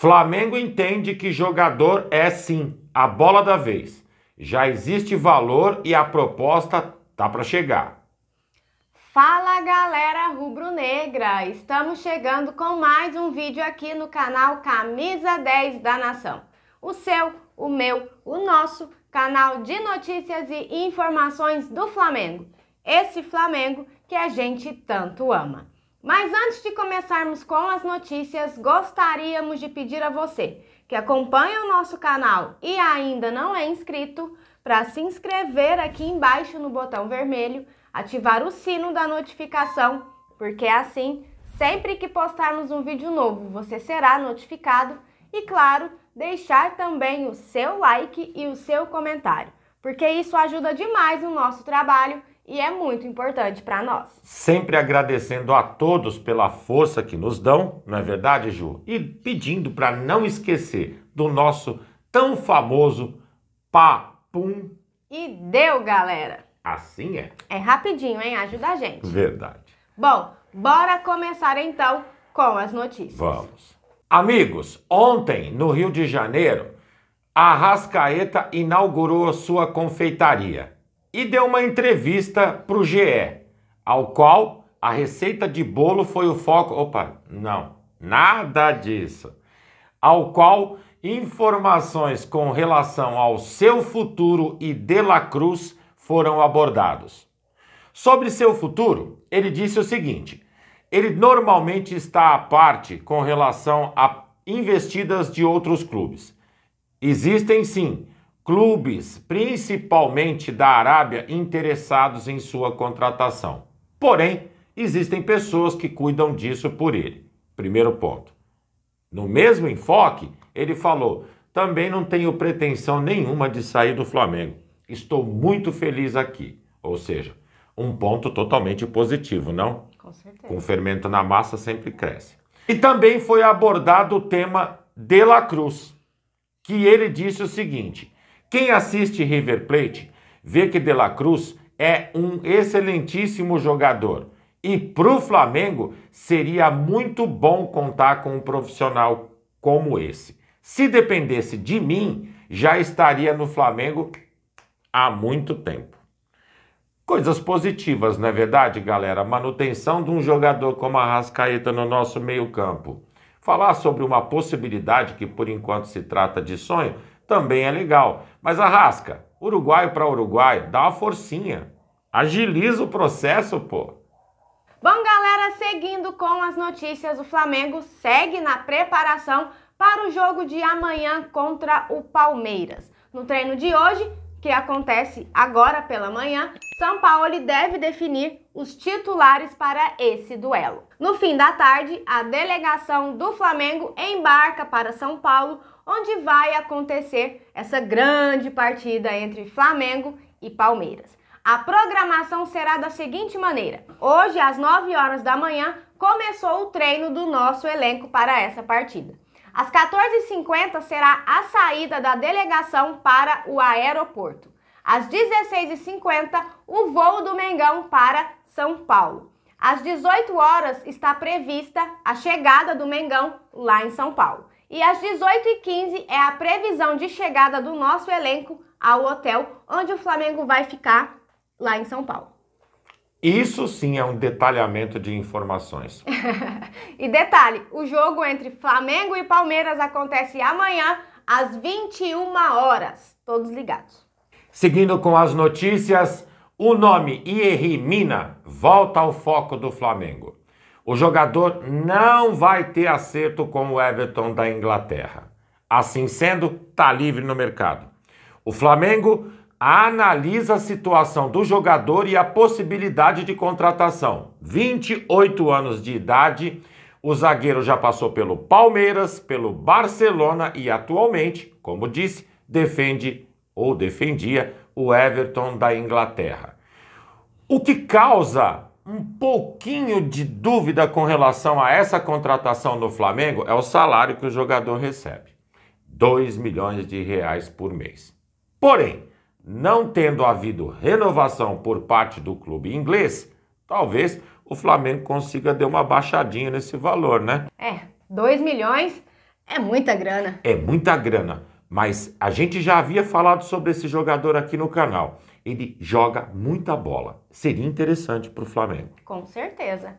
Flamengo entende que jogador é sim a bola da vez. Já existe valor e a proposta tá para chegar. Fala galera rubro-negra! Estamos chegando com mais um vídeo aqui no canal Camisa 10 da Nação. O seu, o meu, o nosso canal de notícias e informações do Flamengo. Esse Flamengo que a gente tanto ama. Mas antes de começarmos com as notícias, gostaríamos de pedir a você que acompanha o nosso canal e ainda não é inscrito para se inscrever aqui embaixo no botão vermelho, ativar o sino da notificação, porque assim, sempre que postarmos um vídeo novo, você será notificado e, claro, deixar também o seu like e o seu comentário, porque isso ajuda demais no nosso trabalho e é muito importante para nós. Sempre agradecendo a todos pela força que nos dão, não é verdade, Ju? E pedindo para não esquecer do nosso tão famoso papum. E deu, galera! Assim é. É rapidinho, hein? Ajuda a gente. Verdade. Bom, bora começar então com as notícias. Vamos. Amigos, ontem no Rio de Janeiro, a Rascaeta inaugurou sua confeitaria e deu uma entrevista para o GE, ao qual a receita de bolo foi o foco. Opa, não, nada disso. Ao qual informações com relação ao seu futuro e De La Cruz foram abordados. Sobre seu futuro, ele disse o seguinte: ele normalmente está à parte com relação a investidas de outros clubes. Existem sim clubes, principalmente da Arábia, interessados em sua contratação. Porém, existem pessoas que cuidam disso por ele. Primeiro ponto. No mesmo enfoque, ele falou: também não tenho pretensão nenhuma de sair do Flamengo. Estou muito feliz aqui. Ou seja, um ponto totalmente positivo, não? Com certeza. Com fermento na massa sempre cresce. E também foi abordado o tema De La Cruz, que ele disse o seguinte: quem assiste River Plate vê que De La Cruz é um excelentíssimo jogador. E para o Flamengo seria muito bom contar com um profissional como esse. Se dependesse de mim, já estaria no Flamengo há muito tempo. Coisas positivas, não é verdade, galera? Manutenção de um jogador como a Rascaeta no nosso meio-campo. Falar sobre uma possibilidade que por enquanto se trata de sonho também é legal. Mas arrasca, uruguaio para Uruguai, dá uma forcinha. Agiliza o processo, pô. Bom, galera, seguindo com as notícias, o Flamengo segue na preparação para o jogo de amanhã contra o Palmeiras. No treino de hoje, que acontece agora pela manhã, São Paulo deve definir os titulares para esse duelo. No fim da tarde, a delegação do Flamengo embarca para São Paulo, onde vai acontecer essa grande partida entre Flamengo e Palmeiras. A programação será da seguinte maneira: hoje, às 9 horas da manhã, começou o treino do nosso elenco para essa partida. Às 14h50 será a saída da delegação para o aeroporto. Às 16h50, o voo do Mengão para São Paulo. Às 18 horas está prevista a chegada do Mengão lá em São Paulo. E às 18h15 é a previsão de chegada do nosso elenco ao hotel onde o Flamengo vai ficar lá em São Paulo. Isso sim é um detalhamento de informações. e detalhe: o jogo entre Flamengo e Palmeiras acontece amanhã às 21 horas. Todos ligados. Seguindo com as notícias, o nome Ierry Mina volta ao foco do Flamengo. O jogador não vai ter acerto com o Everton da Inglaterra. Assim sendo, está livre no mercado. O Flamengo analisa a situação do jogador e a possibilidade de contratação. 28 anos de idade, o zagueiro já passou pelo Palmeiras, pelo Barcelona e atualmente, como disse, defende ou defendia o Everton da Inglaterra. O que causa um pouquinho de dúvida com relação a essa contratação do Flamengo é o salário que o jogador recebe. 2 milhões de reais por mês. Porém, não tendo havido renovação por parte do clube inglês, talvez o Flamengo consiga dar uma baixadinha nesse valor, né? É, 2 milhões é muita grana. É muita grana, mas a gente já havia falado sobre esse jogador aqui no canal ele joga muita bola. Seria interessante para o Flamengo. Com certeza.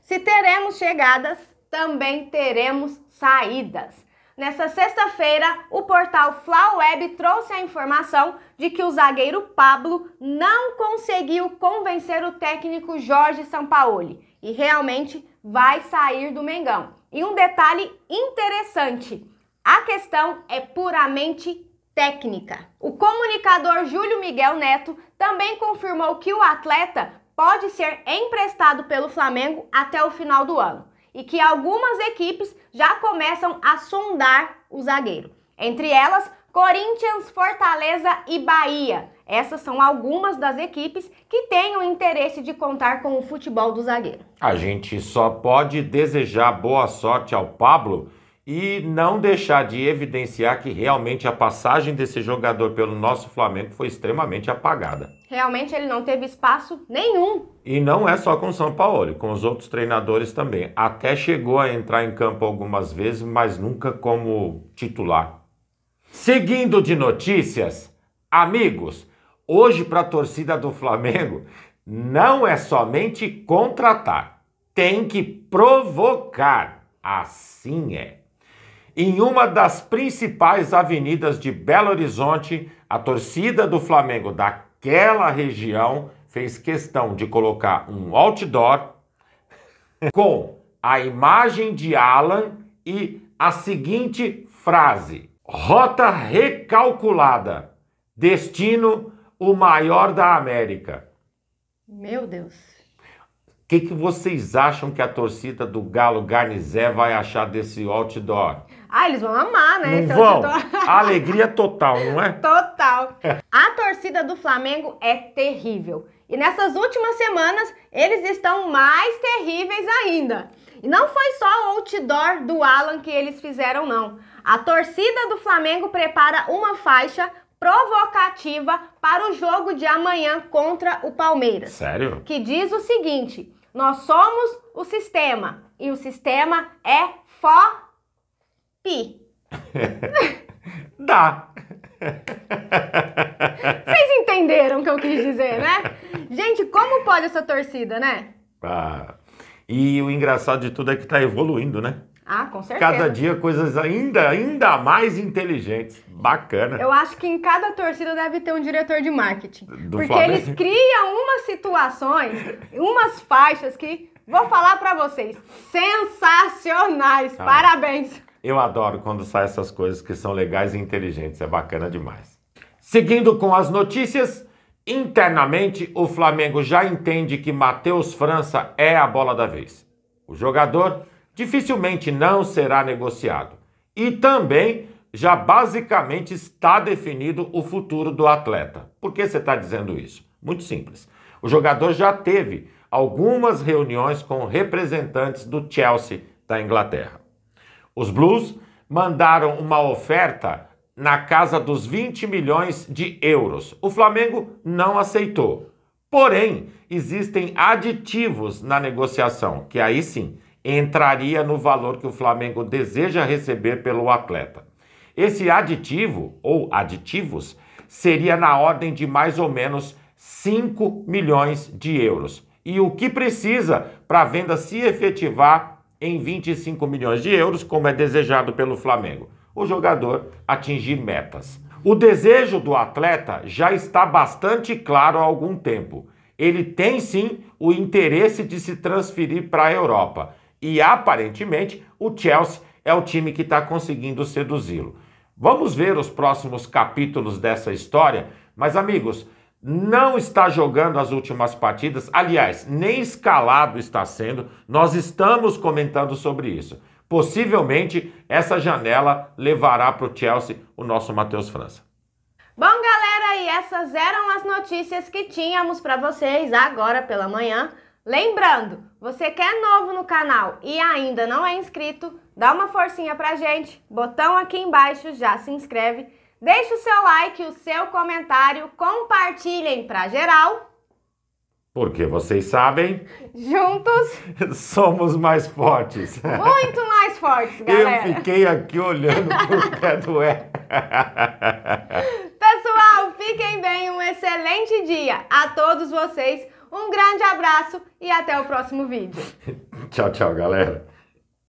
Se teremos chegadas, também teremos saídas. Nessa sexta-feira, o portal Flaweb trouxe a informação de que o zagueiro Pablo não conseguiu convencer o técnico Jorge Sampaoli e realmente vai sair do Mengão. E um detalhe interessante: a questão é puramente técnica. O comunicador Júlio Miguel Neto também confirmou que o atleta pode ser emprestado pelo Flamengo até o final do ano e que algumas equipes já começam a sondar o zagueiro. Entre elas, Corinthians, Fortaleza e Bahia. Essas são algumas das equipes que têm o interesse de contar com o futebol do zagueiro. A gente só pode desejar boa sorte ao Pablo e não deixar de evidenciar que realmente a passagem desse jogador pelo nosso Flamengo foi extremamente apagada. Realmente ele não teve espaço nenhum. E não é só com o São Paulo, com os outros treinadores também. Até chegou a entrar em campo algumas vezes, mas nunca como titular. Seguindo de notícias, amigos, hoje para a torcida do Flamengo não é somente contratar, tem que provocar. Assim é em uma das principais avenidas de Belo Horizonte, a torcida do Flamengo daquela região fez questão de colocar um outdoor com a imagem de Alan e a seguinte frase: Rota recalculada, destino o maior da América. Meu Deus. O que, que vocês acham que a torcida do Galo Garnizé vai achar desse outdoor? Ah, eles vão amar, né? Não vão. Tô... Alegria total, não é? Total. É. A torcida do Flamengo é terrível. E nessas últimas semanas, eles estão mais terríveis ainda. E não foi só o outdoor do Alan que eles fizeram, não. A torcida do Flamengo prepara uma faixa provocativa para o jogo de amanhã contra o Palmeiras. Sério? Que diz o seguinte: nós somos o sistema e o sistema é foda. Pi. Dá. Vocês entenderam o que eu quis dizer, né? Gente, como pode essa torcida, né? Ah, e o engraçado de tudo é que está evoluindo, né? Ah, com certeza. Cada dia coisas ainda, ainda mais inteligentes. Bacana. Eu acho que em cada torcida deve ter um diretor de marketing. Do porque Flamengo. eles criam umas situações, umas faixas que, vou falar para vocês, sensacionais. Ah. Parabéns. Eu adoro quando saem essas coisas que são legais e inteligentes, é bacana demais. Seguindo com as notícias, internamente o Flamengo já entende que Matheus França é a bola da vez. O jogador dificilmente não será negociado. E também já basicamente está definido o futuro do atleta. Por que você está dizendo isso? Muito simples. O jogador já teve algumas reuniões com representantes do Chelsea da Inglaterra. Os Blues mandaram uma oferta na casa dos 20 milhões de euros. O Flamengo não aceitou. Porém, existem aditivos na negociação, que aí sim entraria no valor que o Flamengo deseja receber pelo atleta. Esse aditivo ou aditivos seria na ordem de mais ou menos 5 milhões de euros. E o que precisa para a venda se efetivar em 25 milhões de euros, como é desejado pelo Flamengo. O jogador atingir metas. O desejo do atleta já está bastante claro há algum tempo. Ele tem sim o interesse de se transferir para a Europa e aparentemente o Chelsea é o time que está conseguindo seduzi-lo. Vamos ver os próximos capítulos dessa história, mas amigos, não está jogando as últimas partidas, aliás, nem escalado está sendo, nós estamos comentando sobre isso. Possivelmente, essa janela levará para o Chelsea o nosso Matheus França. Bom, galera, e essas eram as notícias que tínhamos para vocês agora pela manhã. Lembrando, você que é novo no canal e ainda não é inscrito, dá uma forcinha pra gente. Botão aqui embaixo, já se inscreve Deixe o seu like, o seu comentário, compartilhem pra geral. Porque vocês sabem. Juntos. Somos mais fortes. Muito mais fortes, galera. Eu fiquei aqui olhando pro pé do é. Pessoal, fiquem bem, um excelente dia a todos vocês. Um grande abraço e até o próximo vídeo. tchau, tchau, galera.